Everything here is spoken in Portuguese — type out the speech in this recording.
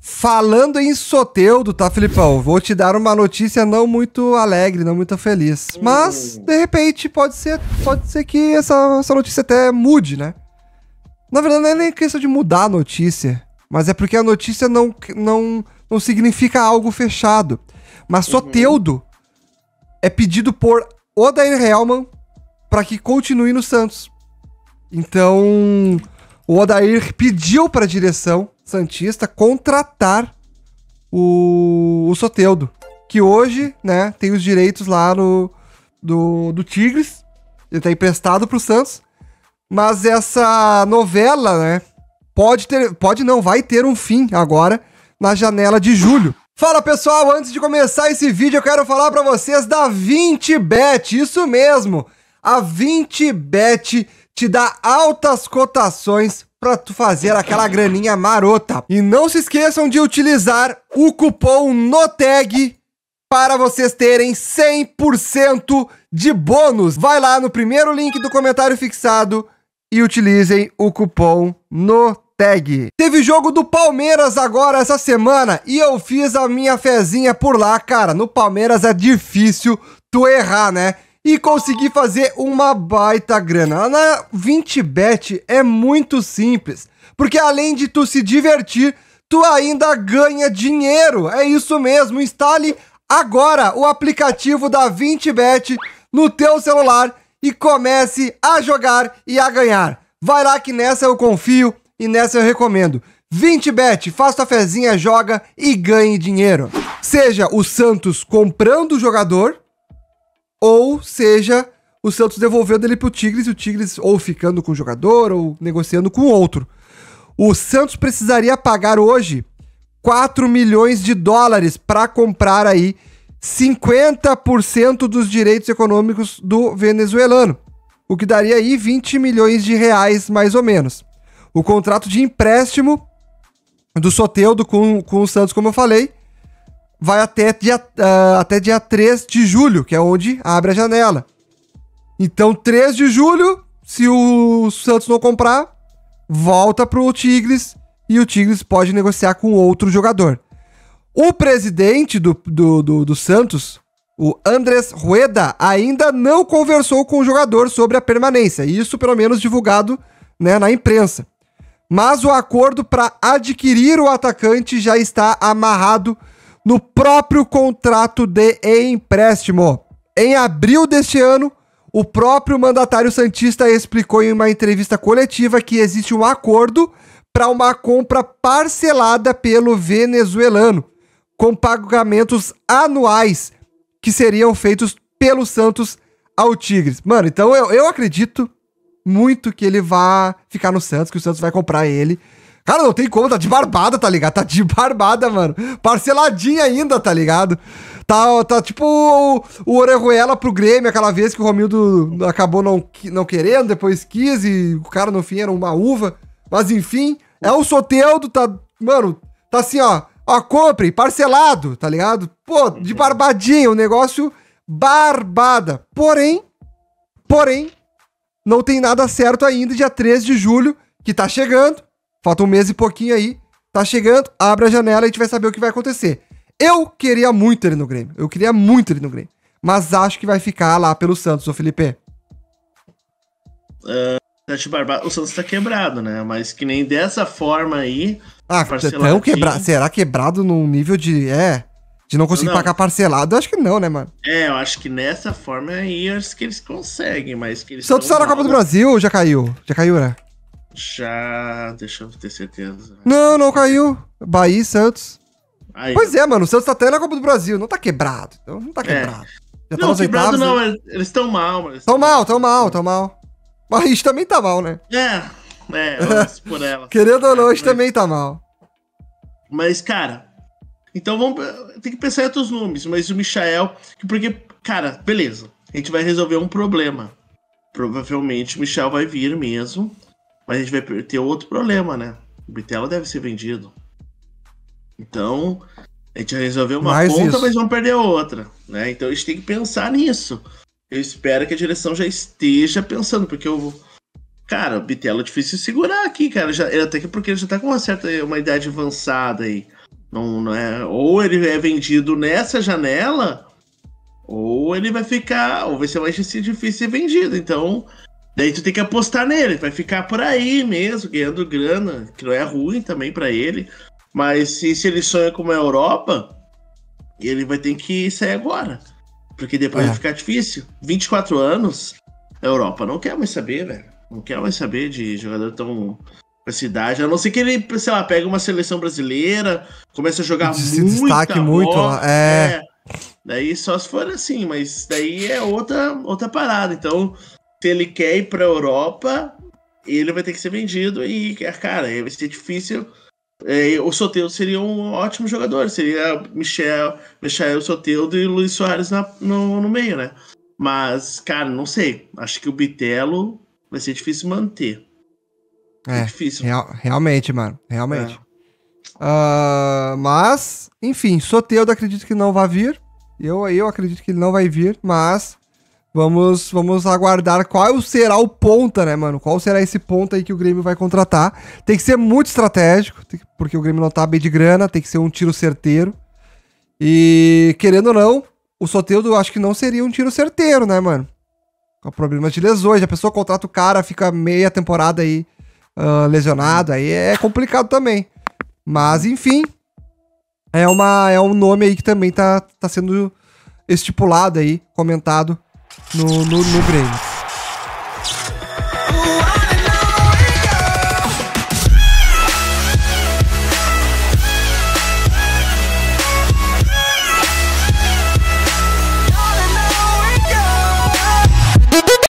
Falando em Soteudo, tá, Filipão? Vou te dar uma notícia não muito alegre, não muito feliz. Mas, hum. de repente, pode ser, pode ser que essa, essa notícia até mude, né? Na verdade, não é nem questão de mudar a notícia, mas é porque a notícia não, não, não significa algo fechado. Mas uhum. Soteudo uhum. é pedido por Odair Helman para que continue no Santos. Então, o Odair pediu para a direção Santista contratar o, o Soteudo, que hoje, né, tem os direitos lá no, do, do Tigres, ele tá emprestado pro Santos, mas essa novela, né, pode ter, pode não, vai ter um fim agora na janela de julho. Fala pessoal, antes de começar esse vídeo eu quero falar para vocês da 20bet, isso mesmo. A 20bet te dá altas cotações para tu fazer aquela graninha marota. E não se esqueçam de utilizar o cupom NOTEG para vocês terem 100% de bônus. Vai lá no primeiro link do comentário fixado e utilizem o cupom NOTEG. Teve jogo do Palmeiras agora essa semana e eu fiz a minha fezinha por lá, cara. No Palmeiras é difícil tu errar, né? e consegui fazer uma baita grana. Ah, na 20bet é muito simples, porque além de tu se divertir, tu ainda ganha dinheiro. É isso mesmo, instale agora o aplicativo da 20bet no teu celular e comece a jogar e a ganhar. Vai lá que nessa eu confio e nessa eu recomendo. 20bet, faça a fezinha, joga e ganhe dinheiro. Seja o Santos comprando o jogador ou seja, o Santos devolvendo ele pro Tigres e o Tigres ou ficando com o jogador ou negociando com outro. O Santos precisaria pagar hoje 4 milhões de dólares para comprar aí 50% dos direitos econômicos do venezuelano, o que daria aí 20 milhões de reais mais ou menos. O contrato de empréstimo do Soteudo com, com o Santos, como eu falei, vai até dia, uh, até dia 3 de julho, que é onde abre a janela. Então, 3 de julho, se o Santos não comprar, volta para o Tigres e o Tigres pode negociar com outro jogador. O presidente do, do, do, do Santos, o Andrés Rueda, ainda não conversou com o jogador sobre a permanência. Isso, pelo menos, divulgado né, na imprensa. Mas o acordo para adquirir o atacante já está amarrado no próprio contrato de empréstimo. Em abril deste ano, o próprio mandatário Santista explicou em uma entrevista coletiva que existe um acordo para uma compra parcelada pelo venezuelano, com pagamentos anuais que seriam feitos pelo Santos ao Tigres. Mano, então eu, eu acredito muito que ele vá ficar no Santos, que o Santos vai comprar ele Cara, não tem como, tá de barbada, tá ligado? Tá de barbada, mano. Parceladinha ainda, tá ligado? Tá, tá tipo o, o Orejuela pro Grêmio, aquela vez que o Romildo acabou não, não querendo, depois quis e o cara no fim era uma uva. Mas enfim, é o Soteldo, tá. Mano, tá assim, ó. Ó, compre, parcelado, tá ligado? Pô, de uhum. barbadinha, o um negócio barbada. Porém, porém, não tem nada certo ainda, dia 13 de julho, que tá chegando. Falta um mês e pouquinho aí. Tá chegando, abre a janela e a gente vai saber o que vai acontecer. Eu queria muito ele no Grêmio. Eu queria muito ele no Grêmio. Mas acho que vai ficar lá pelo Santos, ô Felipe. Uh, o Santos tá quebrado, né? Mas que nem dessa forma aí. Ah, tão é quebrado. Será quebrado num nível de. É. De não conseguir não. pagar parcelado, eu acho que não, né, mano? É, eu acho que nessa forma aí acho que eles conseguem, mas que eles. Santos tá na Copa do né? Brasil ou já caiu? Já caiu, né? Já, deixa eu ter certeza. Não, não caiu. Bahia e Santos. Aí, pois é, mano, o Santos tá até na Copa do Brasil, não tá quebrado. Então não tá é. quebrado. É. Já não, quebrado oitavos, não, né? eles estão mal, mano. Estão mal, estão mal, estão mal. Mas a gente também tá mal, né? É, é, por ela. Querendo ou não, a gente também tá mal. Mas, cara, então vamos. Tem que pensar em outros nomes, mas o Michael. Porque, cara, beleza. A gente vai resolver um problema. Provavelmente o Michel vai vir mesmo. Mas a gente vai ter outro problema, né? O Bitelo deve ser vendido. Então, a gente resolveu uma Mais ponta, isso. mas vamos perder outra. Né? Então a gente tem que pensar nisso. Eu espero que a direção já esteja pensando, porque eu vou. Cara, o Bitelo é difícil segurar aqui, cara. Já, até que porque ele já tá com uma certa uma idade avançada aí. Não, não é, ou ele é vendido nessa janela, ou ele vai ficar. Ou vai ser mais difícil ser vendido. Então, Daí tu tem que apostar nele, vai ficar por aí mesmo, ganhando grana, que não é ruim também para ele. Mas se, se ele sonha com a Europa, ele vai ter que sair agora. Porque depois é. vai ficar difícil. 24 anos, a Europa não quer mais saber, velho. Não quer mais saber de jogador tão com essa idade. A não ser que ele, sei lá, pega uma seleção brasileira, começa a jogar muito. Se destaque muito, bola, é. é. Daí só se for assim, mas daí é outra, outra parada. Então, se ele quer ir para a Europa, ele vai ter que ser vendido. E, cara, vai ser difícil. É, o Soteldo seria um ótimo jogador, seria Michel, Michel Soteudo e Luiz Soares na, no, no meio, né? Mas, cara, não sei. Acho que o Bitelo vai ser difícil manter. É, é difícil. Real, realmente, mano. Realmente. É. Uh, mas, enfim, Soteldo acredito que não vai vir. Eu, eu acredito que ele não vai vir, mas Vamos, vamos aguardar qual será o ponta, né, mano? Qual será esse ponta aí que o Grêmio vai contratar? Tem que ser muito estratégico, porque o Grêmio não tá bem de grana, tem que ser um tiro certeiro. E, querendo ou não, o Soteudo eu acho que não seria um tiro certeiro, né, mano? Com problemas de lesões, a pessoa contrata o cara, fica meia temporada aí uh, lesionado, aí é complicado também. Mas, enfim, é, uma, é um nome aí que também tá, tá sendo estipulado aí, comentado no, no, no Grêmio.